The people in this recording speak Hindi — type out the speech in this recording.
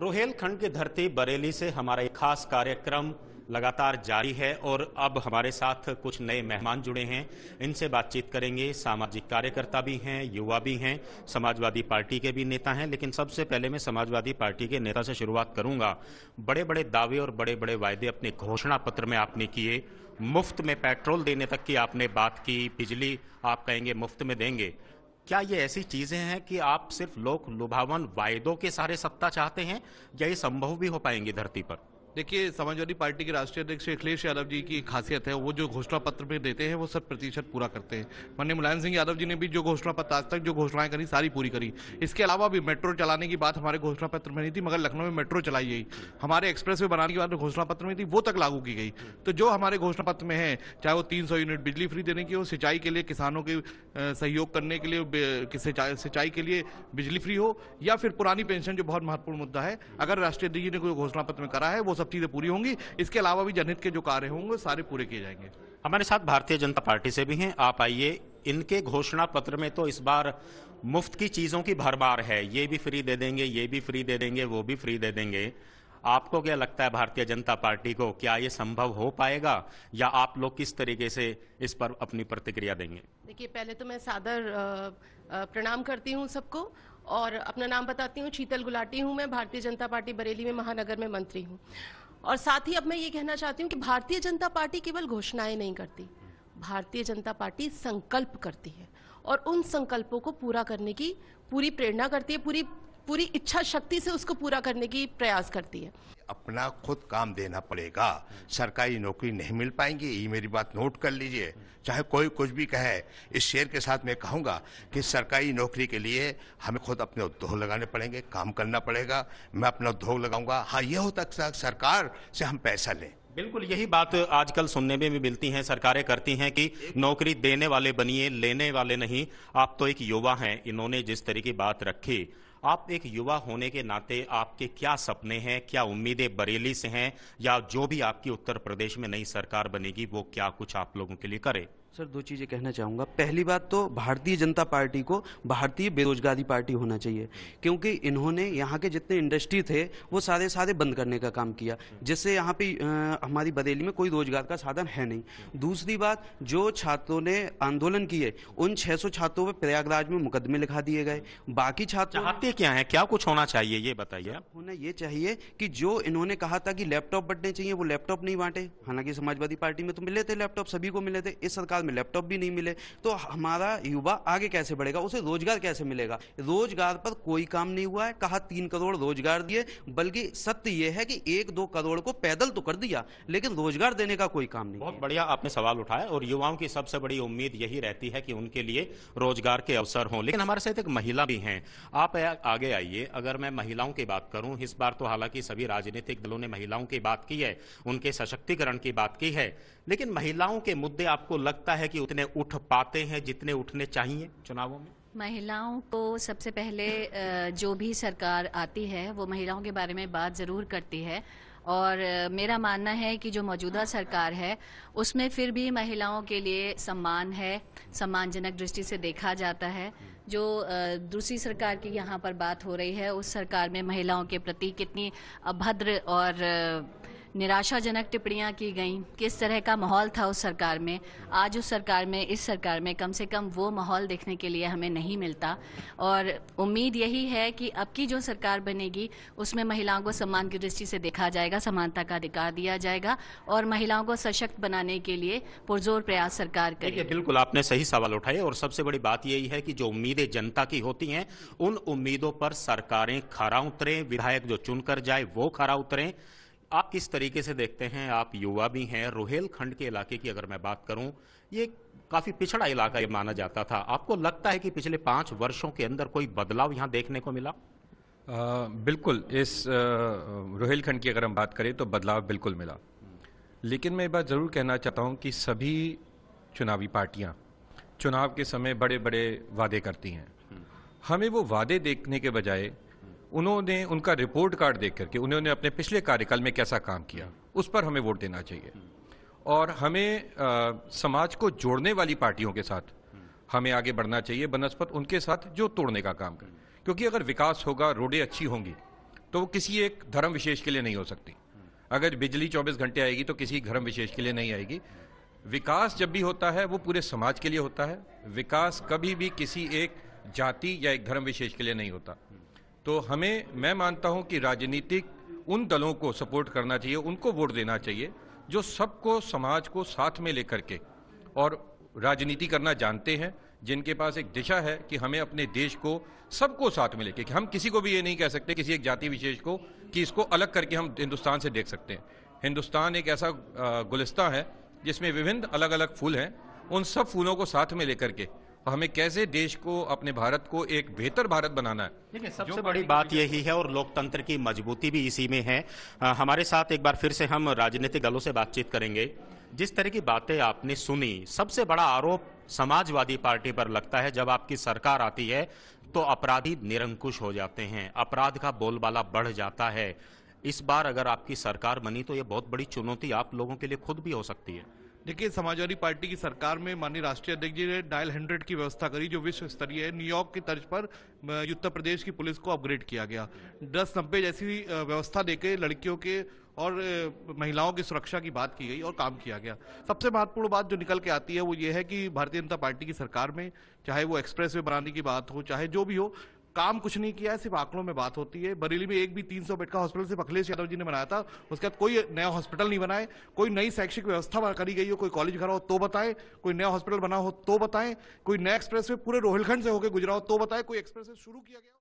रोहेलखंड की धरती बरेली से हमारा एक खास कार्यक्रम लगातार जारी है और अब हमारे साथ कुछ नए मेहमान जुड़े हैं इनसे बातचीत करेंगे सामाजिक कार्यकर्ता भी हैं युवा भी हैं समाजवादी पार्टी के भी नेता हैं लेकिन सबसे पहले मैं समाजवादी पार्टी के नेता से शुरुआत करूंगा बड़े बड़े दावे और बड़े बड़े वायदे अपने घोषणा पत्र में आपने किए मुफ्त में पेट्रोल देने तक की आपने बात की बिजली आप कहेंगे मुफ्त में देंगे क्या ये ऐसी चीजें हैं कि आप सिर्फ लोक लुभावन वायदों के सारे सत्ता चाहते हैं या ये संभव भी हो पाएंगे धरती पर देखिए समाजवादी पार्टी के राष्ट्रीय अध्यक्ष अखिलेश यादव जी की खासियत है वो जो घोषणा पत्र पे देते हैं वो सत प्रतिशत पूरा करते हैं माननीय मुलायम सिंह यादव जी ने भी जो घोषणा पत्र आज तक जो घोषणाएं करी सारी पूरी करी इसके अलावा भी मेट्रो चलाने की बात हमारे घोषणा पत्र में नहीं थी मगर लखनऊ में मेट्रो चलाई गई हमारे एक्सप्रेस वे बनाने की बात घोषणा पत्र में थी वो तक लागू की गई तो जो हमारे घोषणा पत्र में है चाहे वो तीन यूनिट बिजली फ्री देने की हो सिंचाई के लिए किसानों के सहयोग करने के लिए सिंचाई के लिए बिजली फ्री हो या फिर पुरानी पेंशन जो बहुत महत्वपूर्ण मुद्दा है अगर राष्ट्रीय अध्यक्ष जी ने कोई घोषणा पत्र में करा है वो सब चीज़ें पूरी होंगी इसके अलावा भी जनहित के जो कार्य होंगे सारे पूरे किए जाएंगे हमारे साथ भारतीय जनता पार्टी से भी हैं आप आइए इनके घोषणा पत्र में तो इस बार मुफ्त की चीज़ों की भरमार है ये भी फ्री दे देंगे ये भी फ्री दे देंगे वो भी फ्री दे देंगे आपको क्या लगता है भारतीय जनता पार्टी को क्या ये संभव हो पाएगा या आप लोग किस तरीके से इस पर अपनी प्रतिक्रिया देंगे देखिए पहले तो मैं सादर प्रणाम करती हूँ सबको और अपना नाम बताती हूँ शीतल गुलाटी हूँ मैं भारतीय जनता पार्टी बरेली में महानगर में मंत्री हूँ और साथ ही अब मैं ये कहना चाहती हूँ कि भारतीय जनता पार्टी केवल घोषणाएं नहीं करती भारतीय जनता पार्टी संकल्प करती है और उन संकल्पों को पूरा करने की पूरी प्रेरणा करती है पूरी पूरी इच्छा शक्ति से उसको पूरा करने की प्रयास करती है अपना खुद काम देना पड़ेगा सरकारी नौकरी नहीं मिल पाएंगी ये मेरी बात नोट कर लीजिए चाहे कोई कुछ भी कहे इस शेर के साथ मैं कहूँगा कि सरकारी नौकरी के लिए हमें खुद अपने उद्योग लगाने पड़ेंगे काम करना पड़ेगा मैं अपना उद्योग लगाऊंगा हाँ यह होता सरकार से हम पैसा लें बिल्कुल यही बात आजकल सुनने में भी मिलती है सरकारें करती हैं कि नौकरी देने वाले बनिए लेने वाले नहीं आप तो एक युवा हैं इन्होंने जिस तरह की बात रखी आप एक युवा होने के नाते आपके क्या सपने हैं क्या उम्मीदें बरेली से हैं या जो भी आपकी उत्तर प्रदेश में नई सरकार बनेगी वो क्या कुछ आप लोगों के लिए करे सर दो चीज़ें कहना चाहूँगा पहली बात तो भारतीय जनता पार्टी को भारतीय बेरोजगारी पार्टी होना चाहिए क्योंकि इन्होंने यहाँ के जितने इंडस्ट्री थे वो सारे सारे बंद करने का काम किया जिससे यहाँ पे हमारी बरेली में कोई रोजगार का साधन है नहीं दूसरी बात जो छात्रों ने आंदोलन किए उन 600 छात्रों पर प्रयागराज में मुकदमे लिखा दिए गए बाकी छात्र चाहते क्या है क्या कुछ होना चाहिए ये बताइए होना ये चाहिए कि जो इन्होंने कहा था कि लैपटॉप बटने चाहिए वो लैपटॉप नहीं बांटे हालांकि समाजवादी पार्टी में तो मिले थे लैपटॉप सभी को मिले थे इस सरकार बाद में लैपटॉप भी नहीं मिले तो हमारा युवा आगे कैसे बढ़ेगा उसे रोजगार कैसे मिलेगा रोजगार पर कोई काम नहीं हुआ है कहा तीन करोड़ रोजगार दिए बल्कि सत्य यह है कि एक दो करोड़ को पैदल तो कर दिया लेकिन रोजगार देने का कोई काम नहीं बहुत बढ़िया आपने सवाल उठाया और युवाओं की सबसे बड़ी उम्मीद यही रहती है कि उनके लिए रोजगार के अवसर हों लेकिन हमारे साथ एक महिला भी हैं आप आगे आइए अगर मैं महिलाओं की बात करूं इस बार तो हालांकि सभी राजनीतिक दलों ने महिलाओं की बात की है उनके सशक्तिकरण की बात की है लेकिन महिलाओं के मुद्दे आपको लगता लगता है कि उतने उठ पाते हैं जितने उठने चाहिए चुनावों में महिलाओं को सबसे पहले जो भी सरकार आती है वो महिलाओं के बारे में बात ज़रूर करती है और मेरा मानना है कि जो मौजूदा सरकार है उसमें फिर भी महिलाओं के लिए सम्मान है सम्मानजनक दृष्टि से देखा जाता है जो दूसरी सरकार की यहाँ पर बात हो रही है उस सरकार में महिलाओं के प्रति कितनी अभद्र और निराशाजनक टिप्पणियां की गईं किस तरह का माहौल था उस सरकार में आज उस सरकार में इस सरकार में कम से कम वो माहौल देखने के लिए हमें नहीं मिलता और उम्मीद यही है कि अब की जो सरकार बनेगी उसमें महिलाओं को सम्मान की दृष्टि से देखा जाएगा समानता का अधिकार दिया जाएगा और महिलाओं को सशक्त बनाने के लिए पुरजोर प्रयास सरकार करेगी बिल्कुल आपने सही सवाल उठाए और सबसे बड़ी बात यही है कि जो उम्मीदें जनता की होती हैं उन उम्मीदों पर सरकारें खरा उतरें विधायक जो चुनकर जाए वो खरा उतरें आप किस तरीके से देखते हैं आप युवा भी हैं रोहेलखंड के इलाके की अगर मैं बात करूं ये काफी पिछड़ा इलाका ये माना जाता था आपको लगता है कि पिछले पांच वर्षों के अंदर कोई बदलाव यहाँ देखने को मिला आ, बिल्कुल इस रोहेलखंड की अगर हम बात करें तो बदलाव बिल्कुल मिला लेकिन मैं एक बात ज़रूर कहना चाहता हूँ कि सभी चुनावी पार्टियाँ चुनाव के समय बड़े बड़े वादे करती हैं हमें वो वादे देखने के बजाय उन्होंने उनका रिपोर्ट कार्ड देख करके उन्होंने अपने पिछले कार्यकाल में कैसा काम किया उस पर हमें वोट देना चाहिए और हमें आ, समाज को जोड़ने वाली पार्टियों के साथ हमें आगे बढ़ना चाहिए बनस्पत उनके साथ जो तोड़ने का काम करें क्योंकि अगर विकास होगा रोडें अच्छी होंगी तो वो किसी एक धर्म विशेष के लिए नहीं हो सकती अगर बिजली 24 घंटे आएगी तो किसी धर्म विशेष के लिए नहीं आएगी विकास जब भी होता है वो पूरे समाज के लिए होता है विकास कभी भी किसी एक जाति या एक धर्म विशेष के लिए नहीं होता तो हमें मैं मानता हूं कि राजनीतिक उन दलों को सपोर्ट करना चाहिए उनको वोट देना चाहिए जो सबको समाज को साथ में लेकर के और राजनीति करना जानते हैं जिनके पास एक दिशा है कि हमें अपने देश को सबको साथ में लेके कि हम किसी को भी ये नहीं कह सकते किसी एक जाति विशेष को कि इसको अलग करके हम हिंदुस्तान से देख सकते हैं हिंदुस्तान एक ऐसा गुलिस्ता है जिसमें विभिन्न अलग अलग फूल हैं उन सब फूलों को साथ में लेकर के हमें कैसे देश को अपने भारत को एक बेहतर भारत बनाना है देखिए सबसे बड़ी बात यही है और लोकतंत्र की मजबूती भी इसी में है आ, हमारे साथ एक बार फिर से हम राजनीतिक दलों से बातचीत करेंगे जिस तरह की बातें आपने सुनी सबसे बड़ा आरोप समाजवादी पार्टी पर लगता है जब आपकी सरकार आती है तो अपराधी निरंकुश हो जाते हैं अपराध का बोलबाला बढ़ जाता है इस बार अगर आपकी सरकार बनी तो ये बहुत बड़ी चुनौती आप लोगों के लिए खुद भी हो सकती है देखिए समाजवादी पार्टी की सरकार में माननीय राष्ट्रीय अध्यक्ष जी ने डायल हंड्रेड की व्यवस्था करी जो विश्व स्तरीय है न्यूयॉर्क की तर्ज पर उत्तर प्रदेश की पुलिस को अपग्रेड किया गया दस नब्बे जैसी व्यवस्था देकर लड़कियों के और महिलाओं की सुरक्षा की बात की गई और काम किया गया सबसे महत्वपूर्ण बात जो निकल के आती है वो ये है कि भारतीय जनता पार्टी की सरकार में चाहे वो एक्सप्रेस वे बनाने की बात हो चाहे जो भी हो काम कुछ नहीं किया है सिर्फ आंकड़ों में बात होती है बरेली में एक भी 300 बेड का हॉस्पिटल सिर्फ अखिलेश यादव जी ने बनाया था उसके बाद कोई नया हॉस्पिटल नहीं बनाए कोई नई शैक्षिक व्यवस्था करी गई हो कोई कॉलेज घर हो तो बताएं कोई नया हॉस्पिटल बना हो तो बताएं कोई नया एक्सप्रेस पूरे रोहिलखंड से होकर गुजरा हो तो बताएं कोई एक्सप्रेस शुरू किया गया